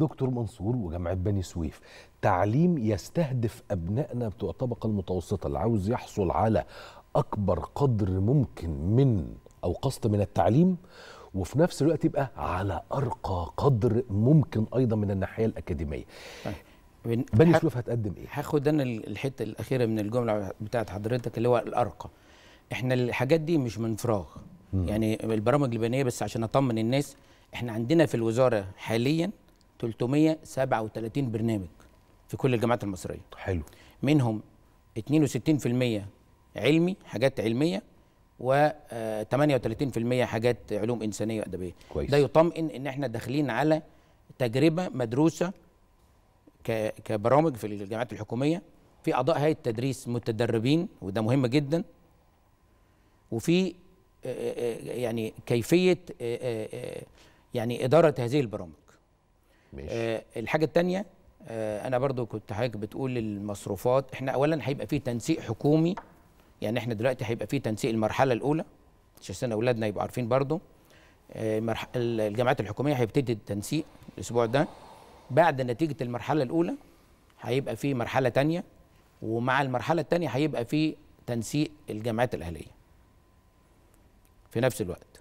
دكتور منصور وجامعة بني سويف تعليم يستهدف أبنائنا بتوع الطبقة المتوسطة اللي عاوز يحصل على أكبر قدر ممكن من أو قسط من التعليم وفي نفس الوقت يبقى على أرقى قدر ممكن أيضا من الناحية الأكاديمية طيب، بني سويف هتقدم إيه؟ هاخد أنا الحتة الأخيرة من الجملة بتاعت حضرتك اللي هو الأرقى احنا الحاجات دي مش من فراغ يعني البرامج البنيه بس عشان اطمن الناس احنا عندنا في الوزاره حاليا 337 برنامج في كل الجامعات المصريه حلو منهم 62% علمي حاجات علميه و 38% آه، حاجات علوم انسانيه وادبيه كويس. ده يطمئن ان احنا داخلين على تجربه مدروسه كبرامج في الجامعات الحكوميه في اعضاء هيئه تدريس متدربين وده مهم جدا وفي آه، آه، يعني كيفيه يعني اداره هذه البرامج ماشي. آه، الحاجه الثانيه آه، انا برضو كنت حضرتك بتقول المصروفات احنا اولا هيبقى في تنسيق حكومي يعني احنا دلوقتي هيبقى في تنسيق المرحله الاولى عشان اولادنا يبقوا عارفين برضو آه، الجامعات الحكوميه هيبتدي التنسيق الاسبوع ده بعد نتيجه المرحله الاولى هيبقى في مرحله ثانيه ومع المرحله الثانيه هيبقى في تنسيق الجامعات الاهليه في نفس الوقت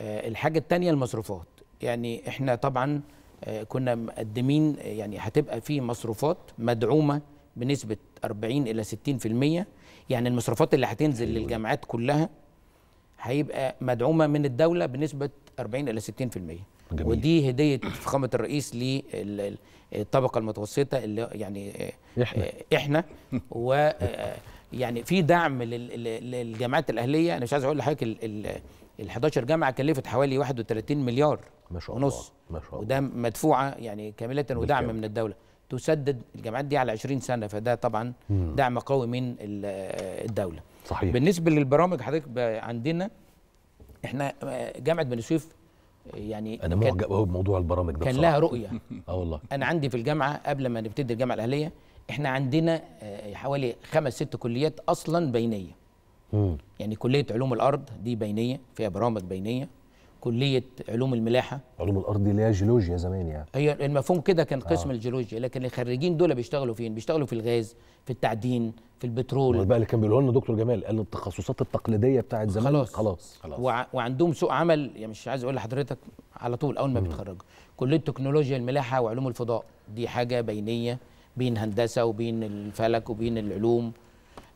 الحاجه الثانيه المصروفات يعني احنا طبعا آه، كنا مقدمين يعني هتبقى في مصروفات مدعومه بنسبه 40 الى 60% يعني المصروفات اللي هتنزل أيوة. للجامعات كلها هيبقى مدعومه من الدوله بنسبه 40 الى 60% جميل. ودي هديه فخامه الرئيس للطبقه المتوسطه اللي يعني آه، احنا آه، احنا و يعني في دعم للجامعات الاهليه انا مش عايز اقول لحضرتك ال 11 جامعه كلفت حوالي 31 مليار ما شاء الله ونص ما شاء الله وده مدفوعه يعني كامله ودعم بالكامل. من الدوله تسدد الجامعات دي على 20 سنه فده طبعا مم. دعم قوي من الدوله صحيح بالنسبه للبرامج حضرتك عندنا احنا آه، جامعه بني سويف آه، يعني انا معجب قوي بموضوع البرامج ده كان بصراحة. لها رؤيه اه والله انا عندي في الجامعه قبل ما نبتدي الجامعه الاهليه احنا عندنا آه، حوالي خمس ست كليات اصلا بينيه مم. يعني كليه علوم الارض دي بينيه فيها برامج بينيه كليه علوم الملاحه علوم الارض اللي هي جيولوجيا زمان يعني هي المفهوم كده كان آه. قسم آه. الجيولوجيا لكن الخريجين دول بيشتغلوا فين بيشتغلوا في الغاز في التعدين في البترول بقى اللي كان بيقوله لنا دكتور جمال قال التخصصات التقليديه بتاعت زمان خلاص خلاص, خلاص. وع وعندهم سوق عمل يعني مش عايز اقول لحضرتك على طول اول ما بيتخرجوا كليه تكنولوجيا الملاحه وعلوم الفضاء دي حاجه بينيه بين هندسه وبين الفلك وبين العلوم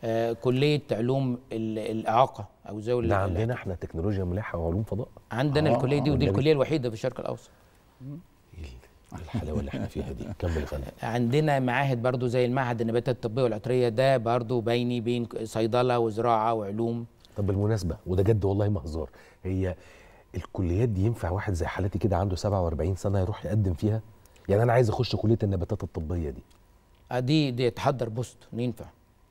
آه، كليه علوم الاعاقه او ذوي ده نعم، عندنا احنا تكنولوجيا ملاحه وعلوم فضاء عندنا آه الكليه دي ودي الكليه الوحيده في الشرق الاوسط الحلاوه اللي احنا فيها دي كمل غني عندنا معاهد برضو زي المعهد النباتات الطبيه والعطريه ده برضو بيني بين صيدله وزراعه وعلوم طب بالمناسبه وده جد والله ما هزار هي الكليات دي ينفع واحد زي حالتي كده عنده 47 سنه يروح يقدم فيها يعني انا عايز اخش كليه النباتات الطبيه دي آه، دي دي تحضر بوست ينفع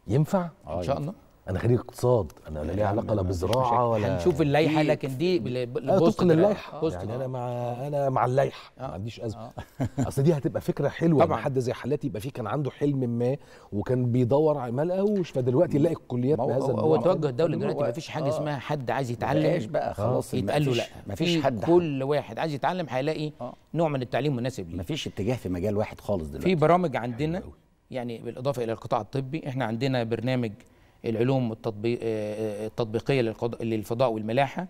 ينفع آه، ان شاء الله انا خريج اقتصاد انا لا ليا علاقه لا بالزراعه ولا هنشوف اللائحه لكن دي آه. للائحه يعني انا مع انا مع اللائحه آه. ما عنديش ازمه آه. اصل دي هتبقى فكره حلوه طبعا حد زي حالاتي يبقى فيه كان عنده حلم ما وكان بيدور على ما لقاهوش فدلوقتي يلاقي الكليات بهذا هو توجه الدوله دلوقتي ما فيش حاجه اسمها حد عايز يتعلم ايش بقى خلاص يتقال له لا ما فيش حد كل واحد عايز يتعلم هيلاقي نوع من التعليم مناسب ليه ما فيش اتجاه في مجال واحد خالص دلوقتي في برامج عندنا يعني بالاضافه الى القطاع الطبي احنا عندنا برنامج العلوم آه، آه، التطبيقيه للفضاء والملاحه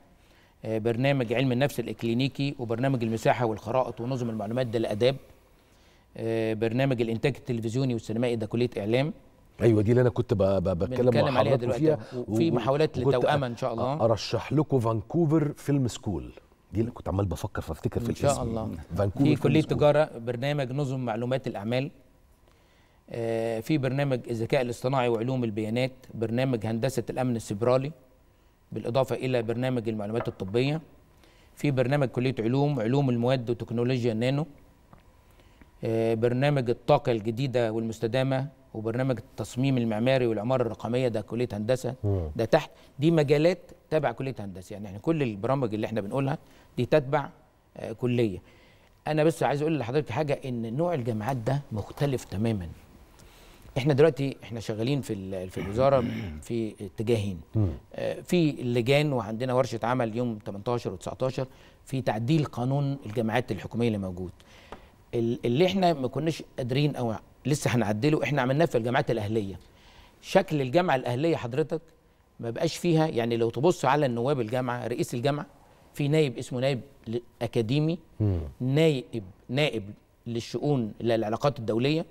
آه، برنامج علم النفس الاكلينيكي وبرنامج المساحه والخرائط ونظم المعلومات ده الاداب برنامج الانتاج التلفزيوني والسينمائي ده كليه اعلام ايوه دي اللي انا كنت بتكلم مع حضرتك فيها وفي محاولات لتوأمة ان شاء الله ارشح لكم فانكوفر فيلم سكول دي اللي كنت عمال بفكر فافتكر في الاسم ان شاء الله فانكوفر في كليه تجاره برنامج نظم معلومات الاعمال آه، في برنامج الذكاء الاصطناعي وعلوم البيانات برنامج هندسة الأمن السبرالي بالإضافة إلى برنامج المعلومات الطبية في برنامج كلية علوم علوم المواد وتكنولوجيا النانو آه، برنامج الطاقة الجديدة والمستدامة وبرنامج التصميم المعماري والعمارة الرقمية ده كلية هندسة ده تحت دي مجالات تابع كلية هندسة يعني احنا كل البرامج اللي احنا بنقولها دي تتبع آه، كلية أنا بس عايز أقول لحضرتك حاجة إن نوع الجامعات ده مختلف تماماً احنا دلوقتي احنا شغالين في في الوزاره في اتجاهين آه، في اللجان وعندنا ورشه عمل يوم 18 و19 في تعديل قانون الجامعات الحكوميه اللي موجود اللي احنا ما كناش قادرين او لسه هنعدله احنا عملناه في الجامعات الاهليه شكل الجامعه الاهليه حضرتك ما بقاش فيها يعني لو تبص على النواب الجامعه رئيس الجامعه في نائب اسمه نائب اكاديمي نائب نائب للشؤون للعلاقات الدوليه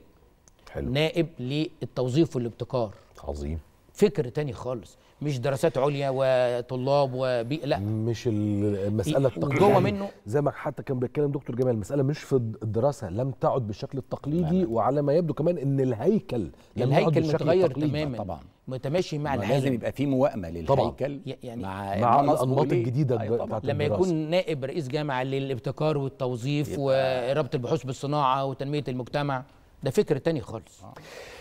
حلو. نائب للتوظيف والابتكار عظيم فكر تاني خالص مش دراسات عليا وطلاب وبي لا مش المساله التقليديه جوه منه زي ما حتى كان بيتكلم دكتور جمال المساله مش في الدراسه لم تعد بالشكل التقليدي لا. وعلى ما يبدو كمان ان الهيكل لم الهيكل يعد متغير تماما طبعا متماشي مع العالم لازم يبقى في موائمه للهيكل يعني مع, مع الانماط الجديده أيوة بتاعت لما يكون نائب رئيس جامعه للابتكار والتوظيف وربط البحوث بالصناعه وتنميه المجتمع ده فكر تاني خالص آه.